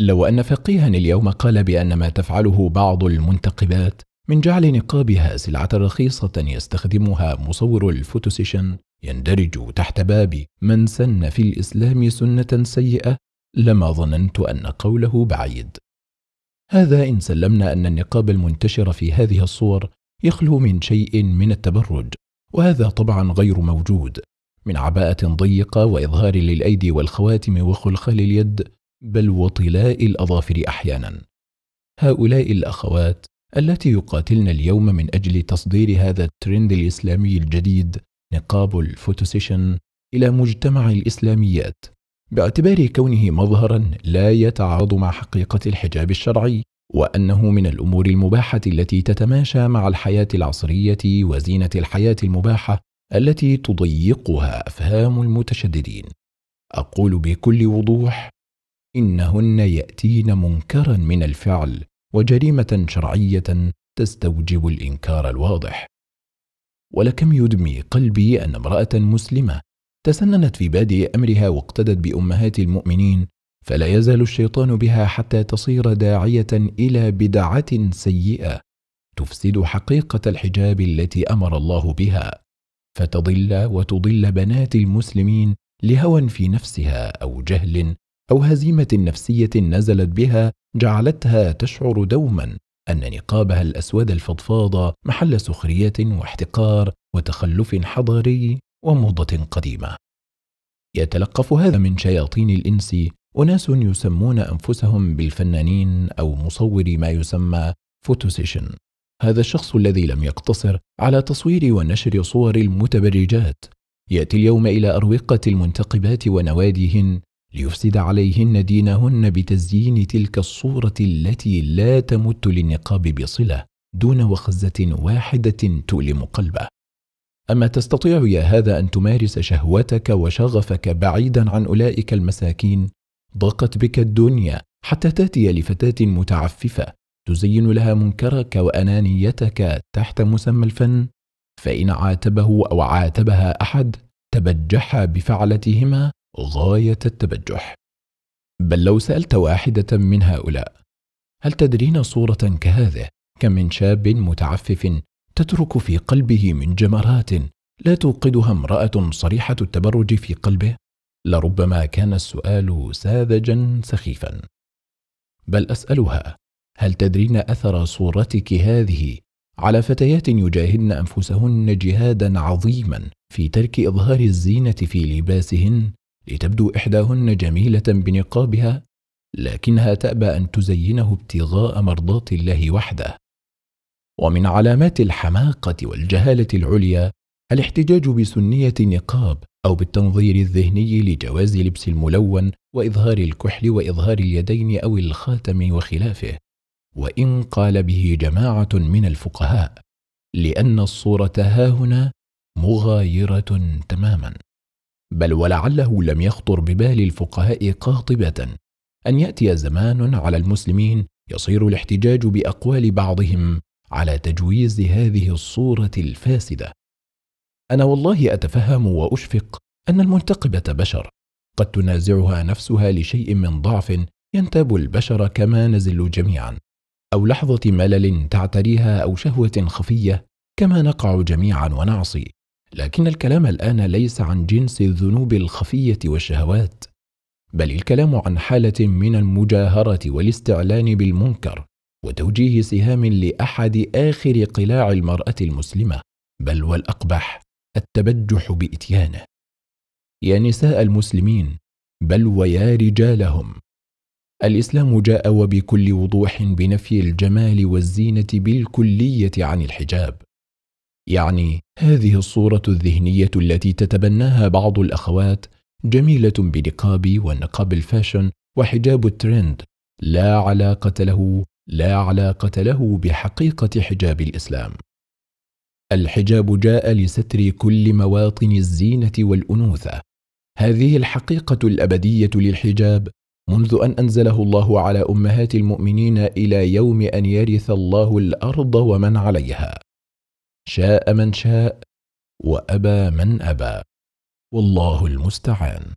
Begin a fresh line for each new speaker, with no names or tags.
لو أن فقيها اليوم قال بأن ما تفعله بعض المنتقبات من جعل نقابها سلعة رخيصة يستخدمها مصور الفوتوسيشن يندرج تحت باب من سن في الإسلام سنة سيئة لما ظننت أن قوله بعيد هذا إن سلمنا أن النقاب المنتشر في هذه الصور يخلو من شيء من التبرج وهذا طبعا غير موجود من عباءة ضيقة وإظهار للأيدي والخواتم وخلخال اليد بل وطلاء الأظافر أحيانا هؤلاء الأخوات التي يقاتلن اليوم من أجل تصدير هذا الترند الإسلامي الجديد نقاب الفوتوسيشن إلى مجتمع الإسلاميات باعتبار كونه مظهرا لا يتعارض مع حقيقة الحجاب الشرعي وأنه من الأمور المباحة التي تتماشى مع الحياة العصرية وزينة الحياة المباحة التي تضيقها أفهام المتشددين أقول بكل وضوح انهن ياتين منكرا من الفعل وجريمه شرعيه تستوجب الانكار الواضح ولكم يدمي قلبي ان امراه مسلمه تسننت في بادئ امرها واقتدت بامهات المؤمنين فلا يزال الشيطان بها حتى تصير داعيه الى بدعه سيئه تفسد حقيقه الحجاب التي امر الله بها فتضل وتضل بنات المسلمين لهوى في نفسها او جهل أو هزيمة نفسية نزلت بها جعلتها تشعر دوما أن نقابها الأسود الفضفاض محل سخرية واحتقار وتخلف حضاري وموضة قديمة. يتلقف هذا من شياطين الإنس أناس يسمون أنفسهم بالفنانين أو مصوري ما يسمى فوتوسيشن. هذا الشخص الذي لم يقتصر على تصوير ونشر صور المتبرجات يأتي اليوم إلى أروقة المنتقبات ونواديهن ليفسد عليهن دينهن بتزيين تلك الصورة التي لا تمت للنقاب بصلة دون وخزة واحدة تؤلم قلبه أما تستطيع يا هذا أن تمارس شهوتك وشغفك بعيدا عن أولئك المساكين ضاقت بك الدنيا حتى تاتي لفتاة متعففة تزين لها منكرك وأنانيتك تحت مسمى الفن فإن عاتبه أو عاتبها أحد تبجح بفعلتهما غاية التبجح بل لو سألت واحدة من هؤلاء هل تدرين صورة كهذه كم من شاب متعفف تترك في قلبه من جمرات لا توقدها امرأة صريحة التبرج في قلبه لربما كان السؤال ساذجا سخيفا بل أسألها هل تدرين أثر صورتك هذه على فتيات يجاهدن أنفسهن جهادا عظيما في ترك إظهار الزينة في لباسهن لتبدو إحداهن جميلة بنقابها لكنها تأبى أن تزينه ابتغاء مرضاة الله وحده ومن علامات الحماقة والجهالة العليا الاحتجاج بسنية نقاب أو بالتنظير الذهني لجواز لبس الملون وإظهار الكحل وإظهار اليدين أو الخاتم وخلافه وإن قال به جماعة من الفقهاء لأن الصورة هاهنا مغايرة تماما بل ولعله لم يخطر ببال الفقهاء قاطبة أن يأتي زمان على المسلمين يصير الاحتجاج بأقوال بعضهم على تجويز هذه الصورة الفاسدة. أنا والله أتفهم وأشفق أن المنتقبة بشر، قد تنازعها نفسها لشيء من ضعف ينتاب البشر كما نزل جميعا، أو لحظة ملل تعتريها أو شهوة خفية كما نقع جميعا ونعصي، لكن الكلام الان ليس عن جنس الذنوب الخفيه والشهوات بل الكلام عن حاله من المجاهره والاستعلان بالمنكر وتوجيه سهام لاحد اخر قلاع المراه المسلمه بل والاقبح التبجح باتيانه يا نساء المسلمين بل ويا رجالهم الاسلام جاء وبكل وضوح بنفي الجمال والزينه بالكليه عن الحجاب يعني هذه الصورة الذهنية التي تتبناها بعض الأخوات جميلة بنقابي ونقاب الفاشن وحجاب الترند لا علاقة له لا علاقة له بحقيقة حجاب الإسلام الحجاب جاء لستر كل مواطن الزينة والأنوثة هذه الحقيقة الأبدية للحجاب منذ أن أنزله الله على أمهات المؤمنين إلى يوم أن يرث الله الأرض ومن عليها شاء من شاء وابى من ابى والله المستعان